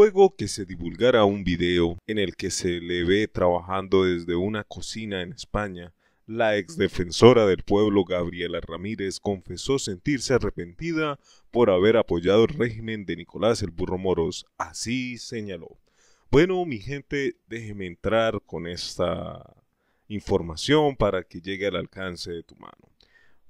luego que se divulgara un video en el que se le ve trabajando desde una cocina en España, la exdefensora del pueblo Gabriela Ramírez confesó sentirse arrepentida por haber apoyado el régimen de Nicolás el Burro Moros. Así señaló. Bueno, mi gente, déjeme entrar con esta información para que llegue al alcance de tu mano.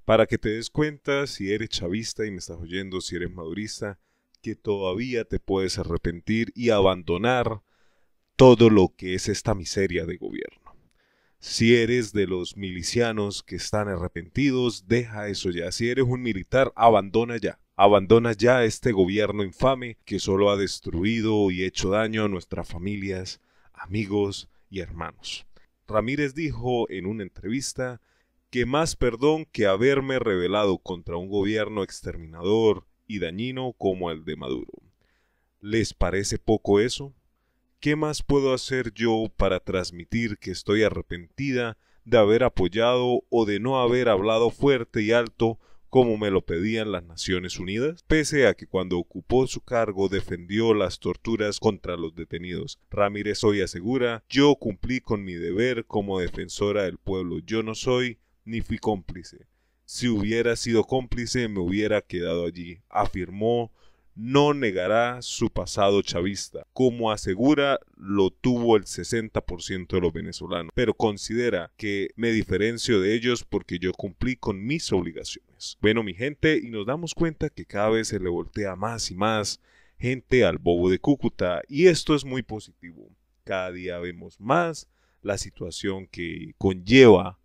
Para que te des cuenta si eres chavista y me estás oyendo, si eres madurista, que todavía te puedes arrepentir y abandonar todo lo que es esta miseria de gobierno. Si eres de los milicianos que están arrepentidos, deja eso ya. Si eres un militar, abandona ya. Abandona ya este gobierno infame que solo ha destruido y hecho daño a nuestras familias, amigos y hermanos. Ramírez dijo en una entrevista que más perdón que haberme rebelado contra un gobierno exterminador, y dañino como el de Maduro. ¿Les parece poco eso? ¿Qué más puedo hacer yo para transmitir que estoy arrepentida de haber apoyado o de no haber hablado fuerte y alto como me lo pedían las Naciones Unidas, pese a que cuando ocupó su cargo defendió las torturas contra los detenidos. Ramírez hoy asegura, yo cumplí con mi deber como defensora del pueblo, yo no soy ni fui cómplice. Si hubiera sido cómplice, me hubiera quedado allí, afirmó. No negará su pasado chavista. Como asegura, lo tuvo el 60% de los venezolanos, pero considera que me diferencio de ellos porque yo cumplí con mis obligaciones. Bueno, mi gente, y nos damos cuenta que cada vez se le voltea más y más gente al bobo de Cúcuta, y esto es muy positivo. Cada día vemos más la situación que conlleva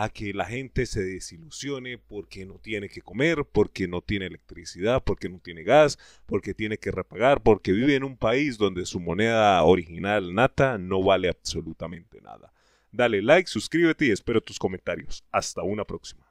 a que la gente se desilusione porque no tiene que comer, porque no tiene electricidad, porque no tiene gas, porque tiene que repagar, porque vive en un país donde su moneda original nata no vale absolutamente nada. Dale like, suscríbete y espero tus comentarios. Hasta una próxima.